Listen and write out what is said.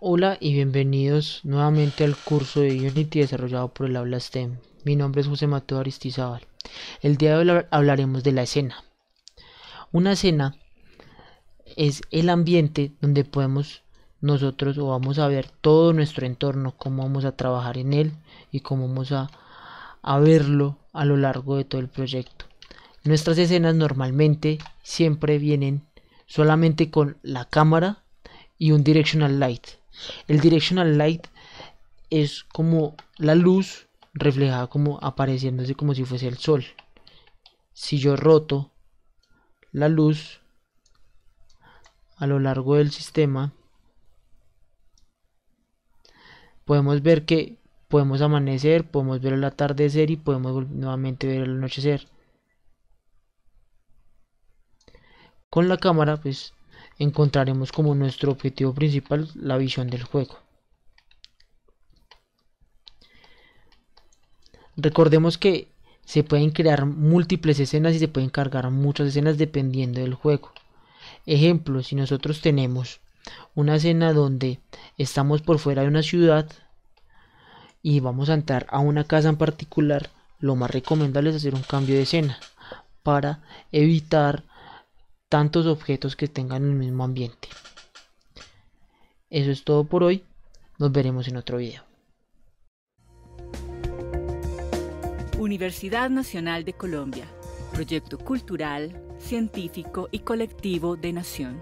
Hola y bienvenidos nuevamente al curso de Unity desarrollado por el Aula STEM. Mi nombre es José Mateo Aristizábal. El día de hoy hablaremos de la escena. Una escena es el ambiente donde podemos nosotros o vamos a ver todo nuestro entorno, cómo vamos a trabajar en él y cómo vamos a verlo a lo largo de todo el proyecto. Nuestras escenas normalmente siempre vienen solamente con la cámara y un directional light. El directional light es como la luz reflejada como apareciéndose como si fuese el sol. Si yo roto la luz a lo largo del sistema, podemos ver que podemos amanecer, podemos ver el atardecer y podemos nuevamente ver el anochecer. Con la cámara pues encontraremos como nuestro objetivo principal la visión del juego. Recordemos que se pueden crear múltiples escenas y se pueden cargar muchas escenas dependiendo del juego. Ejemplo, si nosotros tenemos una escena donde estamos por fuera de una ciudad y vamos a entrar a una casa en particular, lo más recomendable es hacer un cambio de escena para evitar tantos objetos que tengan el mismo ambiente. Eso es todo por hoy, nos veremos en otro video. Universidad Nacional de Colombia, proyecto cultural, científico y colectivo de Nación.